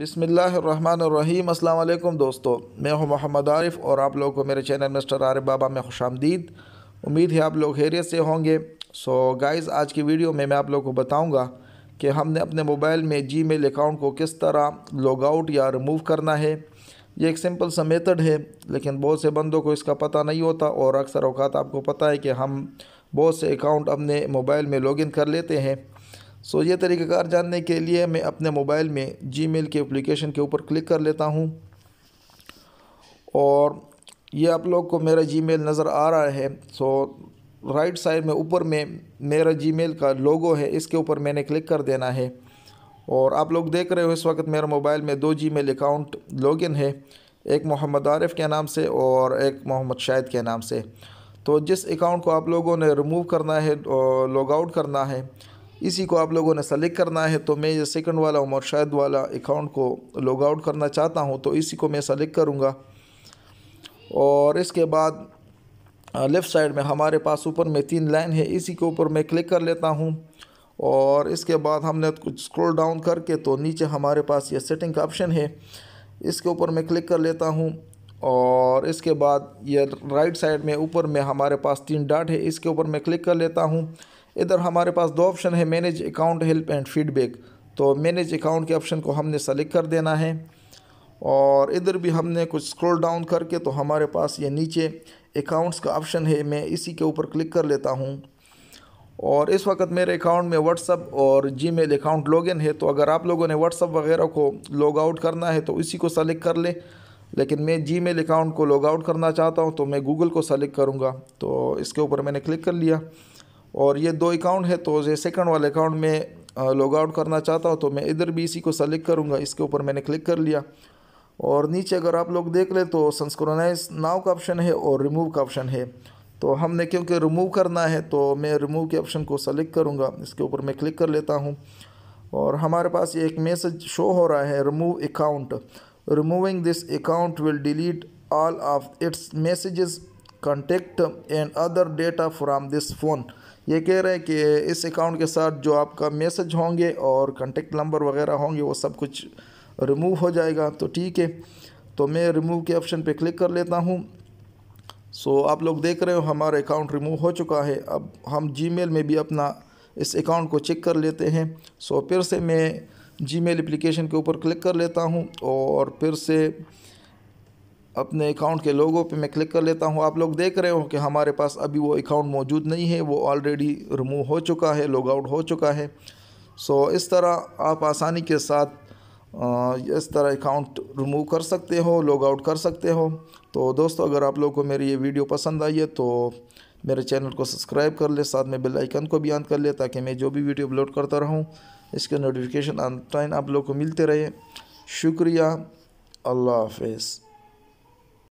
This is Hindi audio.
बिसमीम अल्लाम दोस्तों मैं हूं मोहम्मद आरिफ और आप लोगों को मेरे चैनल मिस्टर आरिफ बाबा में खुश आमदीद उम्मीद है आप लोग हैरियत से होंगे सो गाइस आज की वीडियो में मैं आप लोगों को बताऊंगा कि हमने अपने मोबाइल में जी मेल अकाउंट को किस तरह लॉग आउट या रिमूव करना है ये एक सिंपल सा मेथड है लेकिन बहुत से बंदों को इसका पता नहीं होता और अक्सर अवकात आपको पता है कि हम बहुत से अकाउंट अपने मोबाइल में लॉगिन कर लेते हैं सो ये तरीक़ाकार जानने के लिए मैं अपने मोबाइल में मेल के अप्लीकेशन के ऊपर क्लिक कर लेता हूँ और ये आप लोग को मेरा मेल नज़र आ रहा है सो राइट साइड में ऊपर में मेरा मेल का लोगो है इसके ऊपर मैंने क्लिक कर देना है और आप लोग देख रहे हो इस वक्त मेरे मोबाइल में दो मेल अकाउंट लॉगिन है एक मोहम्मद आरिफ के नाम से और एक मोहम्मद शाहिद के नाम से तो जिस अकाउंट को आप लोगों ने रिमूव करना है लॉग आउट करना है इसी को आप लोगों ने सेलेक्ट करना है तो मैं ये सेकंड वाला उमर शायद वाला अकाउंट को लॉग आउट करना चाहता हूँ तो इसी को मैं सेलेक्ट करूँगा और इसके बाद लेफ़्ट साइड में हमारे पास ऊपर में तीन लाइन है इसी के ऊपर मैं क्लिक कर लेता हूँ और इसके बाद हमने कुछ स्क्रोल डाउन करके तो नीचे हमारे पास ये सेटिंग का ऑप्शन है इसके ऊपर मैं क्लिक कर लेता हूँ और इसके बाद ये राइट साइड में ऊपर में हमारे पास तीन डाट है इसके ऊपर मैं क्लिक कर लेता हूँ इधर हमारे पास दो ऑप्शन है manage account help and feedback तो मैनेज अकाउंट के ऑप्शन को हमने सेलेक्ट कर देना है और इधर भी हमने कुछ स्क्रॉल डाउन करके तो हमारे पास ये नीचे अकाउंट्स का ऑप्शन है मैं इसी के ऊपर क्लिक कर लेता हूँ और इस वक्त मेरे अकाउंट में व्हाट्सअप और जी मेल अकाउंट लॉगिन है तो अगर आप लोगों ने व्हाट्सअप वगैरह को लॉग आउट करना है तो इसी को सेलेक्ट कर ले लेकिन मैं जी मेल अकाउंट को लॉग आउट करना चाहता हूँ तो मैं गूगल को सेलेक्ट करूँगा तो इसके ऊपर मैंने क्लिक कर लिया और ये दो अकाउंट है तो ये सेकंड वाले अकाउंट में लॉग आउट करना चाहता हूँ तो मैं इधर भी इसी को सेलेक्ट करूँगा इसके ऊपर मैंने क्लिक कर लिया और नीचे अगर आप लोग देख ले तो संस्क्रोनाइज नाव का ऑप्शन है और रिमूव का ऑप्शन है तो हमने क्योंकि रिमूव करना है तो मैं रिमूव के ऑप्शन को सेलेक्ट करूँगा इसके ऊपर मैं क्लिक कर लेता हूँ और हमारे पास एक मैसेज शो हो रहा है remove account removing this account will delete all of its messages contact and other data from this phone ये कह रहे हैं कि इस अकाउंट के साथ जो आपका मैसेज होंगे और कॉन्टेक्ट नंबर वगैरह होंगे वो सब कुछ रिमूव हो जाएगा तो ठीक है तो मैं रिमूव के ऑप्शन पे क्लिक कर लेता हूँ सो आप लोग देख रहे हो हमारा अकाउंट रिमूव हो चुका है अब हम जीमेल में भी अपना इस अकाउंट को चेक कर लेते हैं सो फिर से मैं जीमेल मेल के ऊपर क्लिक कर लेता हूँ और फिर से अपने अकाउंट के लोगों पे मैं क्लिक कर लेता हूँ आप लोग देख रहे हो कि हमारे पास अभी वो अकाउंट मौजूद नहीं है वो ऑलरेडी रिमूव हो चुका है लॉग आउट हो चुका है सो so, इस तरह आप आसानी के साथ आ, इस तरह अकाउंट रिमूव कर सकते हो लॉग आउट कर सकते हो तो दोस्तों अगर आप लोगों को मेरी ये वीडियो पसंद आई है तो मेरे चैनल को सब्सक्राइब कर ले साथ में बेल आइकन को भी ऑन कर ले ताकि मैं जो भी वीडियो अपलोड करता रहूँ इसके नोटिफिकेशन ऑन टाइम आप लोग को मिलते रहे शुक्रिया अल्लाह हाफ